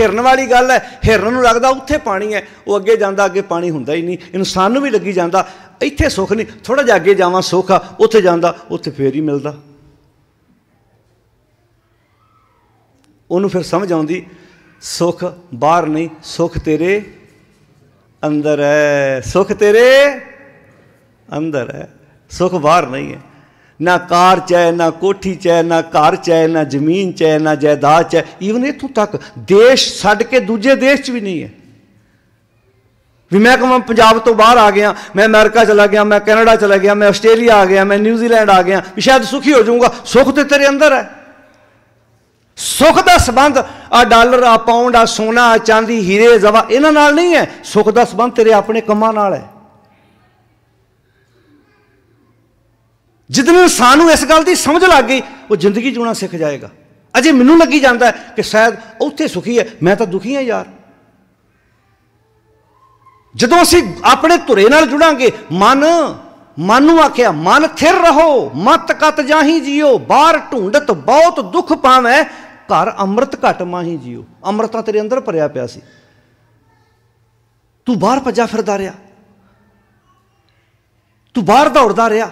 ਹਿਰਨ ਵਾਲੀ ਗੱਲ ਹੈ ਹਿਰਨ ਨੂੰ ਲੱਗਦਾ ਉੱਥੇ ਪਾਣੀ ਹੈ ਉਹ ਅੱਗੇ ਜਾਂਦਾ ਅੱਗੇ ਪਾਣੀ ਹੁੰਦਾ ਹੀ ਨਹੀਂ ਇਨਸਾਨ ਨੂੰ ਵੀ ਲੱਗੀ ਜਾਂਦਾ ਇੱਥੇ ਸੁੱਖ ਨਹੀਂ ਥੋੜਾ ਜਿਹਾ ਅੱਗੇ ਜਾਵਾਂ ਸੁੱਖ ਆ ਉੱਥੇ ਜਾਂਦਾ ਉੱਥੇ ਫੇਰ ਹੀ ਮਿਲਦਾ ਉਹਨੂੰ ਫਿਰ ਸਮਝ ਆਉਂਦੀ ਸੁੱਖ ਬਾਹਰ ਨਹੀਂ ਸੁੱਖ ਤੇਰੇ ਅੰਦਰ ਹੈ ਸੁੱਖ ਤੇਰੇ ਅੰਦਰ ਹੈ ਸੁੱਖ ਬਾਹਰ ਨਹੀਂ ਹੈ ਨਾ ਕਾਰ ਚੈ ਨਾ ਕੋਠੀ ਚੈ ਨਾ ਘਰ ਚੈ ਨਾ ਜ਼ਮੀਨ ਚੈ ਨਾ ਜਾਇਦਾਦ ਚ ਇਵਨ ਈਵਨ ਇਥੋਂ ਤੱਕ ਦੇਸ਼ ਛੱਡ ਕੇ ਦੂਜੇ ਦੇਸ਼ ਚ ਵੀ ਨਹੀਂ ਹੈ ਵੀ ਮੈਂ ਕਹਾਂ ਪੰਜਾਬ ਤੋਂ ਬਾਹਰ ਆ ਗਿਆ ਮੈਂ ਅਮਰੀਕਾ ਚਲਾ ਗਿਆ ਮੈਂ ਕੈਨੇਡਾ ਚਲਾ ਗਿਆ ਮੈਂ ਆਸਟ੍ਰੇਲੀਆ ਆ ਗਿਆ ਮੈਂ ਨਿਊਜ਼ੀਲੈਂਡ ਆ ਗਿਆ ਵੀ ਸ਼ਾਇਦ ਸੁਖੀ ਹੋ ਜਾਊਗਾ ਸੁਖ ਤੇ ਤੇਰੇ ਅੰਦਰ ਹੈ ਸੁਖ ਦਾ ਸਬੰਧ ਆ ਡਾਲਰ ਆ ਪਾਉਂਡ ਆ ਸੋਨਾ ਆ ਚਾਂਦੀ ਹੀਰੇ ਜ਼ਵਾ ਇਹਨਾਂ ਨਾਲ ਨਹੀਂ ਹੈ ਸੁਖ ਦਾ ਸਬੰਧ ਤੇਰੇ ਆਪਣੇ ਕੰਮਾਂ ਨਾਲ ਹੈ ਜਿੱਦਨ ਸਾਨੂੰ ਇਸ ਗੱਲ ਦੀ ਸਮਝ ਲੱਗ ਗਈ ਉਹ ਜ਼ਿੰਦਗੀ ਜੂਣਾ ਸਿੱਖ ਜਾਏਗਾ ਅਜੇ ਮੈਨੂੰ ਲੱਗੀ ਜਾਂਦਾ ਕਿ ਸ਼ਾਇਦ ਉੱਥੇ ਸੁਖੀ ਹੈ ਮੈਂ ਤਾਂ ਦੁਖੀ ਹਾਂ ਯਾਰ ਜਦੋਂ ਅਸੀਂ ਆਪਣੇ ਧੁਰੇ ਨਾਲ ਜੁੜਾਂਗੇ ਮਨ ਮਨ ਨੂੰ ਆਖਿਆ ਮਨ ਥਿਰ ਰਹੋ ਮਤ ਕਤ ਜਾਹੀ ਜਿਓ ਬਾਹਰ ਢੂੰਡਤ ਬਹੁਤ ਦੁੱਖ ਪਾਵੇਂ ਘਰ ਅੰਮ੍ਰਿਤ ਘਟ ਮਾਹੀ ਜਿਓ ਅੰਮ੍ਰਿਤ ਤੇਰੇ ਅੰਦਰ ਭਰਿਆ ਪਿਆ ਸੀ ਤੂੰ ਬਾਹਰ ਭੱਜਾ ਫਿਰਦਾ ਰਿਹਾ ਤੂੰ ਬਾਹਰ ਦੌੜਦਾ ਰਿਹਾ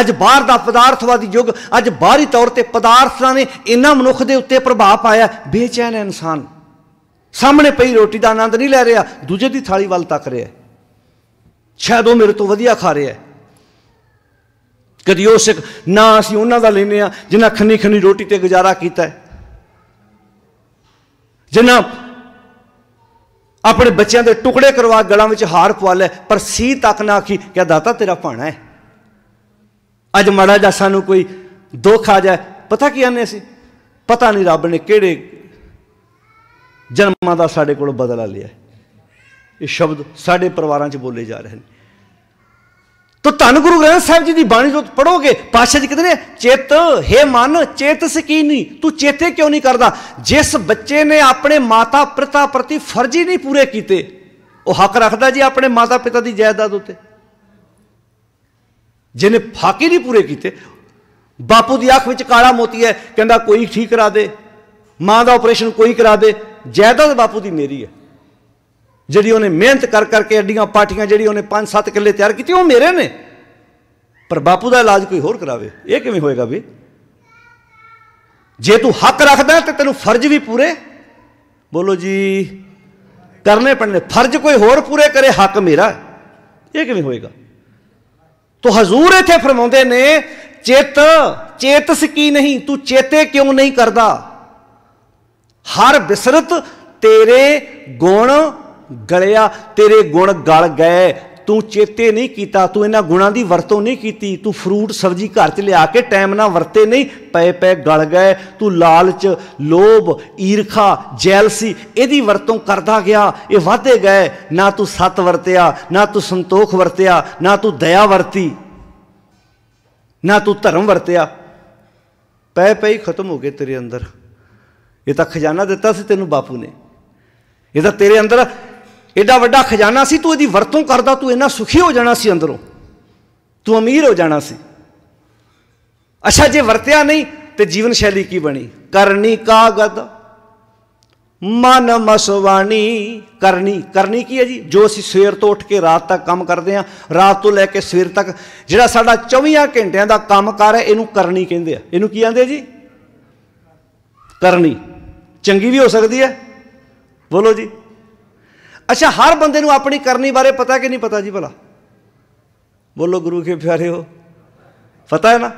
ਅੱਜ ਬਾਹਰ ਦਾ ਪਦਾਰਥਵਾਦੀ ਯੁੱਗ ਅੱਜ ਬਾਹਰੀ ਤੌਰ ਤੇ ਪਦਾਰਥਾਂ ਨੇ ਇੰਨਾ ਮਨੁੱਖ ਦੇ ਉੱਤੇ ਪ੍ਰਭਾਵ ਪਾਇਆ ਬੇਚੈਨ ਹੈ ਇਨਸਾਨ ਸਾਹਮਣੇ ਪਈ ਰੋਟੀ ਦਾ ਆਨੰਦ ਨਹੀਂ ਲੈ ਰਿਹਾ ਦੂਜੇ ਦੀ ਥਾਲੀ ਵੱਲ ਤੱਕ ਰਿਹਾ ਸ਼ਾਇਦ ਉਹ ਮੇਰੇ ਤੋਂ ਵਧੀਆ ਖਾ ਰਿਹਾ ਕਦੀ ਉਹ ਸਿੱਖ ਨਾ ਅਸੀਂ ਉਹਨਾਂ ਦਾ ਲੈਨੇ ਆ ਜਿਨ੍ਹਾਂ ਖੰਨੀ ਖੰਨੀ ਰੋਟੀ ਤੇ ਗੁਜ਼ਾਰਾ ਕੀਤਾ ਹੈ ਜਿਨ੍ਹਾਂ ਆਪਣੇ ਬੱਚਿਆਂ ਦੇ ਟੁਕੜੇ ਕਰਵਾ ਗਲਾਂ ਵਿੱਚ ਹਾਰ ਪਵਾ ਲੈ ਪਰ ਸੀ ਤੱਕ ਨਾ ਆਖੀ ਕਿ ਦਾਤਾ ਤੇਰਾ ਭਾਣਾ ਹੈ ਅੱਜ ਮਾੜਾ ਜਿਹਾ ਸਾਨੂੰ ਕੋਈ ਦੁੱਖ ਆ ਜਾਏ ਪਤਾ ਕੀ ਆਨੇ ਸੀ ਪਤਾ ਨਹੀਂ ਰੱਬ ਨੇ ਕਿਹੜੇ ਜਨਮਾਂ ਦਾ ਸਾਡੇ ਕੋਲ ਬਦਲਾ ਲਿਆ ਇਹ ਸ਼ਬਦ ਸਾਡੇ ਪਰਿਵਾਰਾਂ 'ਚ ਬੋਲੇ ਜਾ ਰਹੇ ਨੇ ਤੋ ਧੰਨ ਗੁਰੂ ਗ੍ਰੰਥ ਸਾਹਿਬ ਜੀ ਦੀ ਬਾਣੀ ਜੋ ਪੜੋਗੇ ਪਾਸ਼ਾ ਜੀ ਕਹਿੰਦੇ ਨੇ ਚਿੱਤ ਹੈ ਮਨ ਚੇਤ ਸਕੀਨੀ ਤੂੰ ਚੇਤੇ ਕਿਉਂ ਨਹੀਂ ਕਰਦਾ ਜਿਸ ਬੱਚੇ ਨੇ ਆਪਣੇ ਮਾਤਾ ਪਿਤਾ ਪ੍ਰਤੀ ਫਰਜ਼ੀ ਨਹੀਂ ਪੂਰੇ ਕੀਤੇ ਉਹ ਹੱਕ ਰੱਖਦਾ ਜੀ ਆਪਣੇ ਮਾਤਾ ਪਿਤਾ ਦੀ ਜਾਇਦਾਦ ਉੱਤੇ ਜਿਹਨੇ ਫਾਕੇ ਨਹੀਂ ਪੂਰੇ ਕੀਤੇ ਬਾਪੂ ਦੀ ਅੱਖ ਵਿੱਚ ਕਾਲਾ ਮੋਤੀ ਹੈ ਕਹਿੰਦਾ ਕੋਈ ਠੀਕ ਕਰਾ ਦੇ ਮਾਂ ਦਾ ਆਪਰੇਸ਼ਨ ਕੋਈ ਕਰਾ ਦੇ ਜਾਇਦਾਦ ਬਾਪੂ ਦੀ ਮੇਰੀ ਹੈ ਜਿਹੜੀ ਉਹਨੇ ਮਿਹਨਤ ਕਰ ਕਰਕੇ ਅੱਡੀਆਂ ਪਾਟੀਆਂ ਜਿਹੜੀ ਉਹਨੇ 5-7 ਕਿੱਲੇ ਤਿਆਰ ਕੀਤੀ ਉਹ ਮੇਰੇ ਨੇ ਪਰ ਬਾਪੂ ਦਾ ਇਲਾਜ ਕੋਈ ਹੋਰ ਕਰਾਵੇ ਇਹ ਕਿਵੇਂ ਹੋਏਗਾ ਵੀ ਜੇ ਤੂੰ ਹੱਕ ਰੱਖਦਾ ਤੇ ਤੈਨੂੰ ਫਰਜ਼ ਵੀ ਪੂਰੇ ਬੋਲੋ ਜੀ ਕਰਨੇ ਪੈਣੇ ਫਰਜ਼ ਕੋਈ ਹੋਰ ਪੂਰੇ ਕਰੇ ਹੱਕ ਮੇਰਾ ਇਹ ਕਿਵੇਂ ਹੋਏਗਾ ਤੋ ਹਜ਼ੂਰ ਇਥੇ ਫਰਮਾਉਂਦੇ ਨੇ ਚਿਤ ਚੇਤਸ ਕੀ ਨਹੀਂ ਤੂੰ ਚੇਤੇ ਕਿਉਂ ਨਹੀਂ ਕਰਦਾ ਹਰ ਬਿਸਰਤ ਤੇਰੇ ਗੁਣ ਗਲਿਆ ਤੇਰੇ ਗੁਣ ਗਲ ਗਏ ਤੂੰ ਚੇਤੇ ਨਹੀਂ ਕੀਤਾ ਤੂੰ ਇਹਨਾਂ ਗੁਣਾਂ ਦੀ ਵਰਤੋਂ ਨਹੀਂ ਕੀਤੀ ਤੂੰ ਫਰੂਟ ਸਬਜ਼ੀ ਘਰ 'ਚ ਲਿਆ ਕੇ ਟਾਈਮ ਨਾਲ ਵਰਤੇ ਨਹੀਂ ਪਏ ਪਏ ਗਲ ਗਏ ਤੂੰ ਲਾਲਚ ਲੋਭ ਈਰਖਾ ਜੈਲਸੀ ਇਹਦੀ ਵਰਤੋਂ ਕਰਦਾ ਗਿਆ ਇਹ ਵਾਧੇ ਗਏ ਨਾ ਤੂੰ ਸਤ ਵਰਤਿਆ ਨਾ ਤੂੰ ਸੰਤੋਖ ਵਰਤਿਆ ਨਾ ਤੂੰ ਦਇਆ ਵਰਤੀ ਨਾ ਤੂੰ ਧਰਮ ਵਰਤਿਆ ਪਏ ਪਏ ਖਤਮ ਹੋ ਗਏ ਤੇਰੇ ਅੰਦਰ ਇਹ ਤਾਂ ਖਜ਼ਾਨਾ ਦਿੱਤਾ ਸੀ ਤੈਨੂੰ ਬਾਪੂ ਨੇ ਇਹ ਤਾਂ ਤੇਰੇ ਅੰਦਰ ਐਡਾ ਵੱਡਾ ਖਜ਼ਾਨਾ ਸੀ ਤੂੰ ਇਹਦੀ ਵਰਤੋਂ ਕਰਦਾ ਤੂੰ ਇੰਨਾ ਸੁਖੀ ਹੋ ਜਾਣਾ ਸੀ ਅੰਦਰੋਂ ਤੂੰ ਅਮੀਰ ਹੋ ਜਾਣਾ ਸੀ ਅੱਛਾ ਜੇ ਵਰਤਿਆ ਨਹੀਂ ਤੇ ਜੀਵਨ ਸ਼ੈਲੀ ਕੀ ਬਣੀ ਕਰਨੀ ਕਾਗਦ ਮਨ ਮਸਵਾਣੀ ਕਰਨੀ ਕਰਨੀ ਕੀ ਹੈ ਜੀ ਜੋ ਅਸੀਂ ਸਵੇਰ ਤੋਂ ਉੱਠ ਕੇ ਰਾਤ ਤੱਕ ਕੰਮ ਕਰਦੇ ਆ ਰਾਤ ਤੋਂ ਲੈ ਕੇ ਸਵੇਰ ਤੱਕ ਜਿਹੜਾ ਸਾਡਾ 24 ਘੰਟਿਆਂ ਦਾ ਕੰਮ ਕਰ ਹੈ ਇਹਨੂੰ ਕਰਨੀ ਕਹਿੰਦੇ ਆ ਇਹਨੂੰ ਕੀ ਕਹਿੰਦੇ ਜੀ ਕਰਨੀ ਚੰਗੀ ਵੀ ਹੋ ਸਕਦੀ ਹੈ ਬੋਲੋ ਜੀ ਅੱਛਾ ਹਰ ਬੰਦੇ ਨੂੰ ਆਪਣੀ ਕਰਨੀ ਬਾਰੇ ਪਤਾ ਕਿ ਨਹੀਂ ਪਤਾ ਜੀ ਭਲਾ ਬੋਲੋ ਗੁਰੂ ਕੇ ਪਿਆਰੇ ਹੋ ਪਤਾ ਹੈ ਨਾ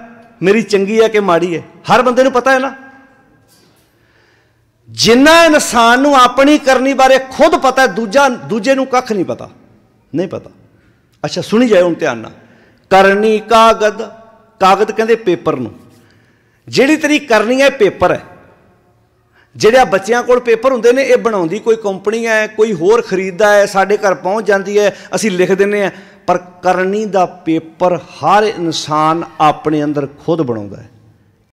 ਮੇਰੀ ਚੰਗੀ ਹੈ ਕਿ ਮਾੜੀ ਹੈ ਹਰ ਬੰਦੇ ਨੂੰ ਪਤਾ ਹੈ ਨਾ ਜਿੰਨਾ ਇਨਸਾਨ ਨੂੰ ਆਪਣੀ ਕਰਨੀ ਬਾਰੇ ਖੁਦ ਪਤਾ ਹੈ ਦੂਜਾ ਦੂਜੇ ਨੂੰ ਕੱਖ ਨਹੀਂ ਪਤਾ ਨਹੀਂ ਪਤਾ ਅੱਛਾ ਸੁਣੀ ਜਾਏ ਹੁਣ ਧਿਆਨ ਨਾਲ ਕਰਨੀ ਕਾਗਦ ਕਾਗਦ ਕਹਿੰਦੇ ਪੇਪਰ ਨੂੰ ਜਿਹੜੀ ਤੇਰੀ ਕਰਨੀ ਹੈ ਪੇਪਰ ਹੈ ਜਿਹੜਿਆ ਬੱਚਿਆਂ ਕੋਲ ਪੇਪਰ ਹੁੰਦੇ ਨੇ ਇਹ ਬਣਾਉਂਦੀ ਕੋਈ ਕੰਪਨੀ ਹੈ ਕੋਈ ਹੋਰ ਖਰੀਦਦਾ ਹੈ ਸਾਡੇ ਘਰ ਪਹੁੰਚ ਜਾਂਦੀ ਹੈ ਅਸੀਂ ਲਿਖ ਦਿੰਨੇ ਆ ਪਰ ਕਰਨੀ ਦਾ ਪੇਪਰ ਹਰ ਇਨਸਾਨ ਆਪਣੇ ਅੰਦਰ ਖੁਦ ਬਣਾਉਂਦਾ ਹੈ